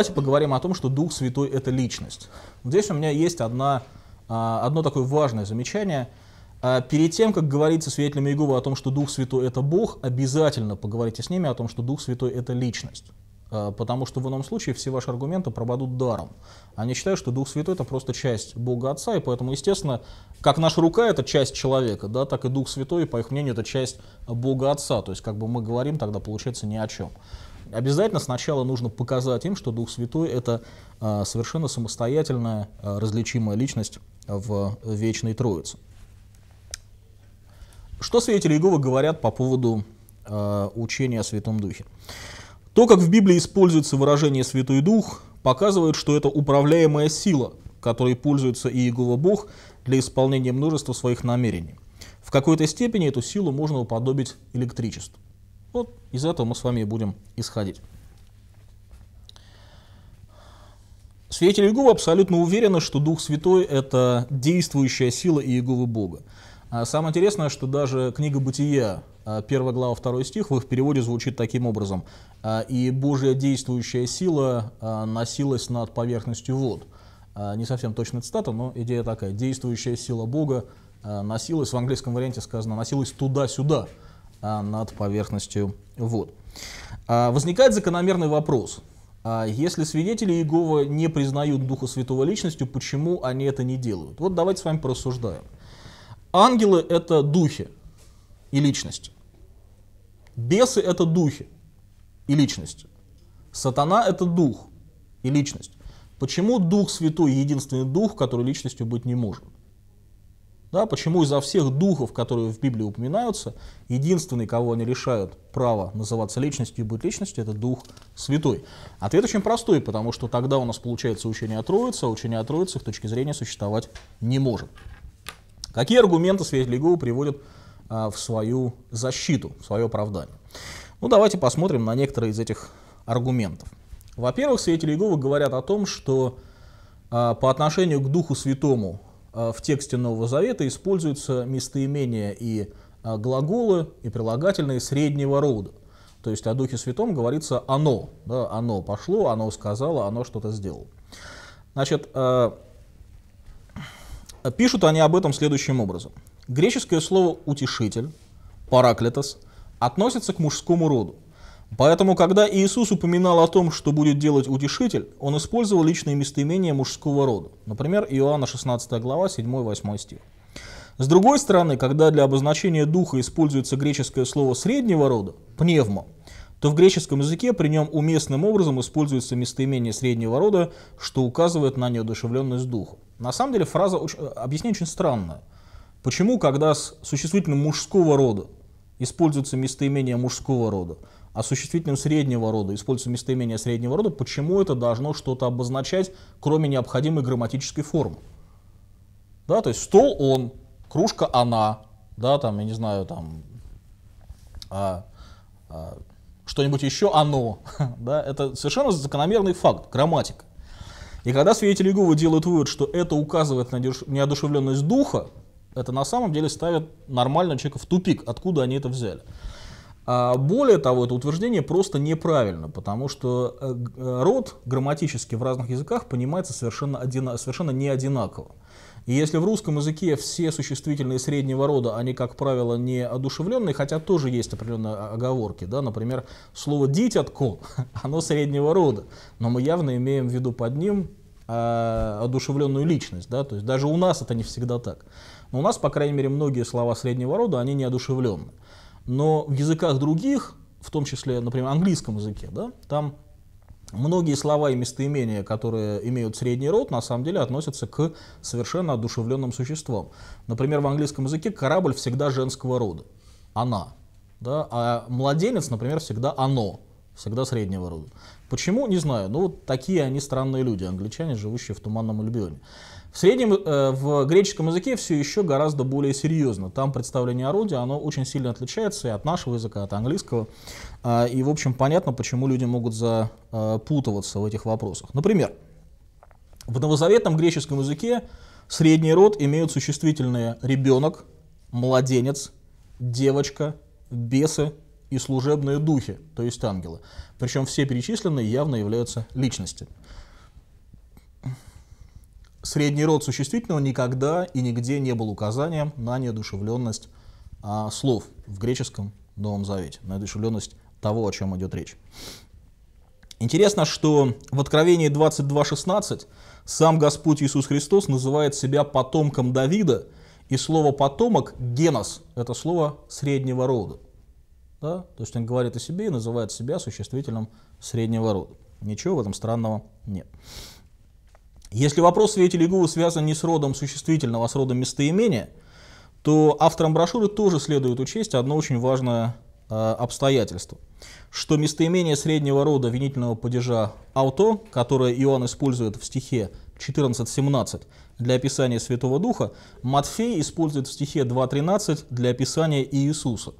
давайте поговорим о том, что Дух Святой — это Личность. Здесь у меня есть одна, а, одно такое важное замечание. А, перед тем, как говорить со свидетелями Иеговы о том, что Дух Святой — это Бог, обязательно поговорите с ними о том, что Дух Святой — это Личность. А, потому что в ином случае все ваши аргументы пропадут даром. Они считают, что Дух Святой — это просто часть Бога Отца, и поэтому, естественно, как наша рука — это часть человека, да, так и Дух Святой, по их мнению, это часть Бога Отца. То есть, как бы мы говорим, тогда получается ни о чем обязательно сначала нужно показать им, что Дух Святой — это а, совершенно самостоятельная, а, различимая личность в Вечной Троице. Что свидетели Иеговы говорят по поводу а, учения о Святом Духе? То, как в Библии используется выражение «Святой Дух», показывает, что это управляемая сила, которой пользуется и Иегова Бог для исполнения множества своих намерений. В какой-то степени эту силу можно уподобить электричеству. Вот из этого мы с вами и будем исходить. Свидетели Иеговы абсолютно уверены, что Дух Святой – это действующая сила Иеговы Бога. А самое интересное, что даже книга Бытия, 1 а, глава, 2 стих, в их переводе звучит таким образом. «А, «И Божья действующая сила носилась над поверхностью вод». Не совсем точная цитата, но идея такая. «Действующая сила Бога носилась», в английском варианте сказано, «носилась туда-сюда». А, над поверхностью вод. А, возникает закономерный вопрос. А, если свидетели Иегова не признают Духа Святого Личностью, почему они это не делают? Вот давайте с вами порассуждаем. Ангелы — это духи и личности. Бесы — это духи и личности. Сатана — это дух и личность. Почему Дух Святой — единственный Дух, который личностью быть не может? Да, почему изо всех духов, которые в Библии упоминаются, единственный, кого они лишают права называться личностью и быть личностью, это Дух Святой? Ответ очень простой, потому что тогда у нас получается учение о Троице, а учение о Троице их точки зрения существовать не может. Какие аргументы Светлый Гоу приводят а, в свою защиту, в свое оправдание? Ну, давайте посмотрим на некоторые из этих аргументов. Во-первых, свидетели Иеговы говорят о том, что а, по отношению к Духу Святому Э, в тексте Нового Завета используются местоимения и э, глаголы, и прилагательные среднего рода. То есть о Духе Святом говорится «оно». Да, «Оно пошло», «оно сказало», «оно что-то сделало». Значит, э, пишут они об этом следующим образом. Греческое слово «утешитель», «параклетос», относится к мужскому роду. Поэтому, когда Иисус упоминал о том, что будет делать утешитель, он использовал личные местоимения мужского рода. Например, Иоанна 16 глава 7-8 стих. С другой стороны, когда для обозначения духа используется греческое слово среднего рода, пневмо, то в греческом языке при нем уместным образом используется местоимение среднего рода, что указывает на неодушевленность духа. На самом деле фраза очень, э, объяснение очень странное. Почему, когда с существительным мужского рода используется местоимение мужского рода, а существительным ну, среднего рода используется местоимение среднего рода, почему это должно что-то обозначать, кроме необходимой грамматической формы? Да, то есть стол он, кружка она, да, там, я не знаю, там, а, а, что-нибудь еще оно, да, это совершенно закономерный факт, грамматика. И когда свидетели Иеговы делают вывод, что это указывает на неодушевленность духа, это на самом деле ставит нормального человека в тупик, откуда они это взяли. А более того, это утверждение просто неправильно, потому что э, э, род грамматически в разных языках понимается совершенно, одина, совершенно не одинаково. И если в русском языке все существительные среднего рода, они, как правило, не одушевленные, хотя тоже есть определенные а, оговорки. Да? Например, слово «дитятко», оно среднего рода, но мы явно имеем в виду под ним э, одушевленную личность. Да? То есть даже у нас это не всегда так. Но у нас, по крайней мере, многие слова среднего рода, они неодушевленные. Но в языках других, в том числе, например, английском языке, да, там многие слова и местоимения, которые имеют средний род, на самом деле относятся к совершенно одушевленным существам. Например, в английском языке корабль всегда женского рода. Она. Да? А младенец, например, всегда оно. Всегда среднего рода. Почему? Не знаю. Ну, вот такие они странные люди, англичане, живущие в Туманном Альбионе. В среднем э, в греческом языке все еще гораздо более серьезно. Там представление орудия, оно очень сильно отличается и от нашего языка, от английского. А, и, в общем, понятно, почему люди могут запутываться э, в этих вопросах. Например, в новозаветном греческом языке средний род имеют существительные ребенок, младенец, девочка, бесы и служебные духи, то есть ангелы. Причем все перечисленные явно являются личностями средний род существительного никогда и нигде не был указанием на неодушевленность а, слов в греческом Новом Завете, на одушевленность того, о чем идет речь. Интересно, что в Откровении 22.16 сам Господь Иисус Христос называет себя потомком Давида, и слово «потомок» — «генос» — это слово среднего рода. Да? То есть он говорит о себе и называет себя существительным среднего рода. Ничего в этом странного нет. Если вопрос свидетелей ГУ связан не с родом существительного, а с родом местоимения, то авторам брошюры тоже следует учесть одно очень важное э, обстоятельство, что местоимение среднего рода винительного падежа «ауто», которое Иоанн использует в стихе 14.17 для описания Святого Духа, Матфей использует в стихе 2.13 для описания Иисуса.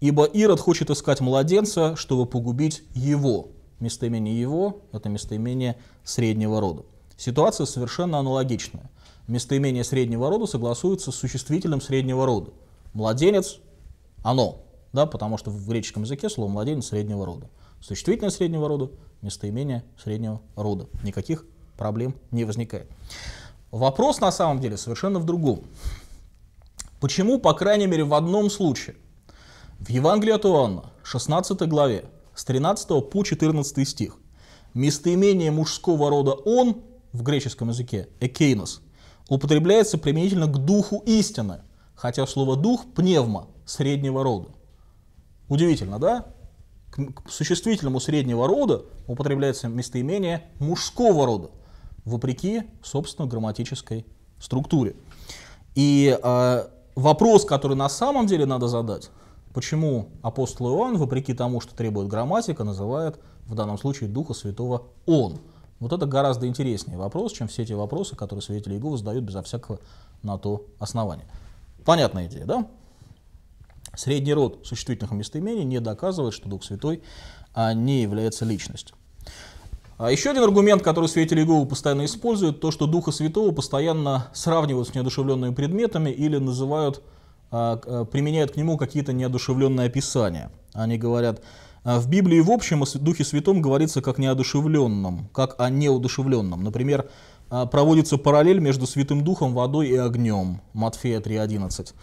«Ибо Ирод хочет искать младенца, чтобы погубить его». Местоимение «его» — это местоимение среднего рода. Ситуация совершенно аналогичная. Местоимение среднего рода согласуется с существительным среднего рода. Младенец – оно, да, потому что в греческом языке слово «младенец» среднего рода. Существительное среднего рода – местоимение среднего рода. Никаких проблем не возникает. Вопрос на самом деле совершенно в другом. Почему, по крайней мере, в одном случае, в Евангелии от Иоанна, 16 главе, с 13 по 14 стих, местоимение мужского рода «он» в греческом языке, «экейнос», употребляется применительно к духу истины, хотя слово «дух» — пневма среднего рода. Удивительно, да? К существительному среднего рода употребляется местоимение мужского рода, вопреки, собственно, грамматической структуре. И э, вопрос, который на самом деле надо задать, почему апостол Иоанн, вопреки тому, что требует грамматика, называет в данном случае Духа Святого «Он». Вот это гораздо интереснее вопрос, чем все эти вопросы, которые свидетели Иеговы задают безо всякого на то основания. Понятная идея, да? Средний род существительных местоимений не доказывает, что Дух Святой а, не является личностью. А еще один аргумент, который свидетели Иеговы постоянно используют, то, что Духа Святого постоянно сравнивают с неодушевленными предметами или называют, а, а, применяют к нему какие-то неодушевленные описания. Они говорят, а в Библии в общем о Духе Святом говорится как неодушевленном, как о неудушевленном. Например, а, проводится параллель между Святым Духом, водой и огнем. Матфея 3.11.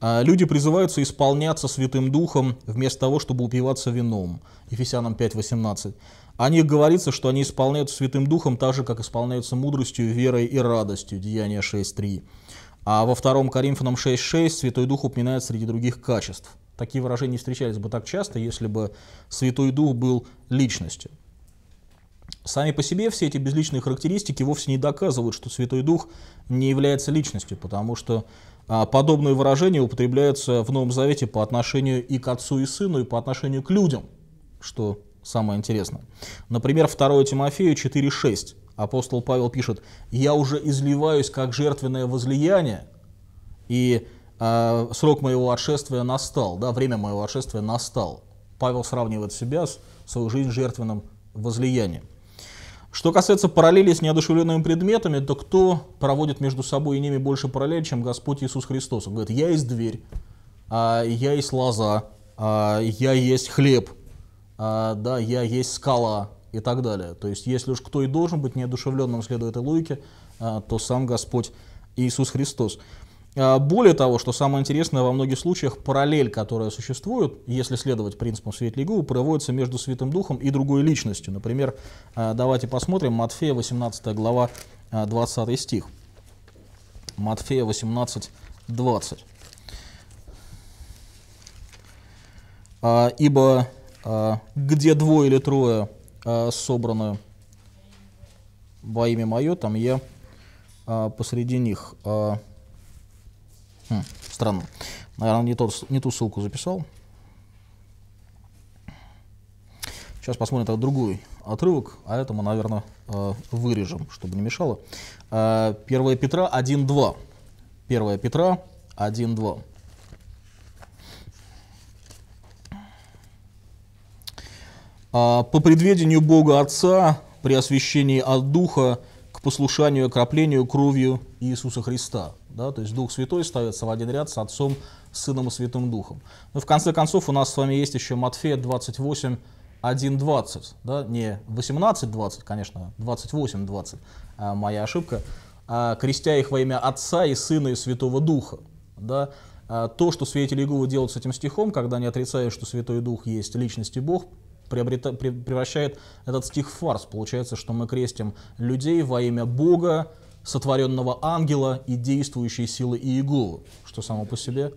А, люди призываются исполняться Святым Духом вместо того, чтобы упиваться вином. Ефесянам 5.18. О них говорится, что они исполняются Святым Духом так же, как исполняются мудростью, верой и радостью. Деяние 6.3. А во 2 Коринфянам 6.6 Святой Дух упоминает среди других качеств – Такие выражения встречались бы так часто, если бы Святой Дух был личностью. Сами по себе все эти безличные характеристики вовсе не доказывают, что Святой Дух не является личностью, потому что а, подобные выражения употребляются в Новом Завете по отношению и к Отцу, и Сыну, и по отношению к людям, что самое интересное. Например, 2 Тимофею 4.6. Апостол Павел пишет, «Я уже изливаюсь, как жертвенное возлияние, и а, срок моего отшествия настал, да, время моего отшествия настал. Павел сравнивает себя с свою жизнь жертвенным возлиянием. Что касается параллели с неодушевленными предметами, то кто проводит между собой и ними больше параллель, чем Господь Иисус Христос? Он говорит, я есть дверь, а, я есть лоза, а, я есть хлеб, да, я есть скала и так далее. То есть, если уж кто и должен быть неодушевленным, следуя этой логике, то сам Господь Иисус Христос. А, более того, что самое интересное, во многих случаях параллель, которая существует, если следовать принципам светлигу, проводится между Святым Духом и другой личностью. Например, а, давайте посмотрим Матфея 18 глава 20 а, стих. Матфея 18, 20. «Ибо где двое или трое собраны во имя Мое, там я посреди них» странно. Наверное, не, тот, не ту ссылку записал. Сейчас посмотрим другой отрывок, а это мы, наверное, э, вырежем, чтобы не мешало. 1 э, Петра 1.2. 1 Петра 1.2. Э, по предведению Бога Отца при освящении от Духа послушанию и окроплению кровью Иисуса Христа. Да? То есть Дух Святой ставится в один ряд с Отцом, Сыном и Святым Духом. Но ну, в конце концов у нас с вами есть еще Матфея 28, 1.20, да, не 18.20, конечно, 28.20, а моя ошибка, а, крестя их во имя Отца и Сына и Святого Духа. Да, а, то, что свидетели Иеговы делают с этим стихом, когда они отрицают, что Святой Дух есть личность и Бог, приобрета, превращает этот стих в фарс. Получается, что мы крестим людей во имя Бога, сотворенного ангела и действующей силы Иеговы, что само по себе...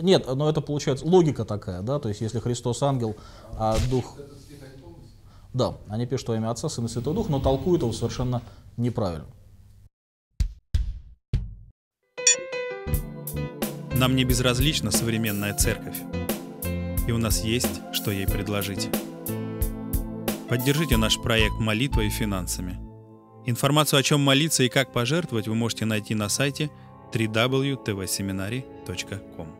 Нет, но это получается логика такая, да, то есть если Христос ангел, а Дух... Да, они пишут во имя Отца, Сына и Святого Духа, но толкуют его совершенно неправильно. Нам не безразлична современная церковь, и у нас есть, что ей предложить. Поддержите наш проект молитвой и финансами. Информацию о чем молиться и как пожертвовать вы можете найти на сайте www.tvseminary.com.